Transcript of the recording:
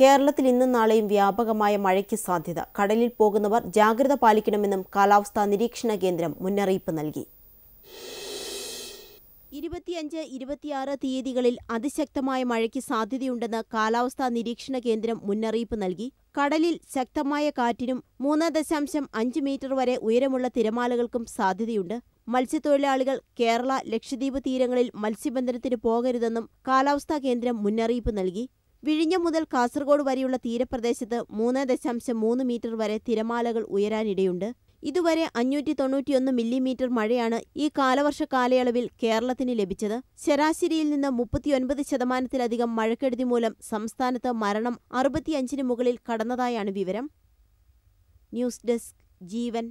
കേരളത്തിൽ ഇന്നും നാളെയും വ്യാപകമായ മഴയ്ക്ക് സാധ്യത കടലിൽ പോകുന്നവർ ജാഗ്രത പാലിക്കണമെന്നും കാലാവസ്ഥാ നിരീക്ഷണ കേന്ദ്രം മുന്നറിയിപ്പ് നൽകി ഇരുപത്തിയഞ്ച് ഇരുപത്തിയാറ് തീയതികളിൽ അതിശക്തമായ മഴയ്ക്ക് സാധ്യതയുണ്ടെന്ന് കാലാവസ്ഥാ നിരീക്ഷണ കേന്ദ്രം മുന്നറിയിപ്പ് നൽകി കടലിൽ ശക്തമായ കാറ്റിനും മൂന്ന് ദശാംശം അഞ്ച് മീറ്റർ വരെ ഉയരമുള്ള തിരമാലകൾക്കും സാധ്യതയുണ്ട് മത്സ്യത്തൊഴിലാളികൾ കേരള ലക്ഷദ്വീപ് തീരങ്ങളിൽ മത്സ്യബന്ധനത്തിന് പോകരുതെന്നും കാലാവസ്ഥാ കേന്ദ്രം മുന്നറിയിപ്പ് നൽകി വിഴിഞ്ഞം മുതൽ കാസർഗോഡ് വരെയുള്ള തീരപ്രദേശത്ത് മൂന്ന് ദശാംശം മൂന്ന് മീറ്റർ വരെ തിരമാലകൾ ഉയരാനിടയുണ്ട് ഇതുവരെ അഞ്ഞൂറ്റി തൊണ്ണൂറ്റിയൊന്ന് മില്ലിമീറ്റർ മഴയാണ് ഈ കാലവർഷ കാലയളവിൽ കേരളത്തിന് ലഭിച്ചത് ശരാശരിയിൽ നിന്ന് മുപ്പത്തിയൊൻപത് ശതമാനത്തിലധികം മഴക്കെടുതി മൂലം സംസ്ഥാനത്ത് മരണം അറുപത്തിയഞ്ചിന് മുകളിൽ കടന്നതായാണ് വിവരം ന്യൂസ് ഡെസ്ക് ജീവൻ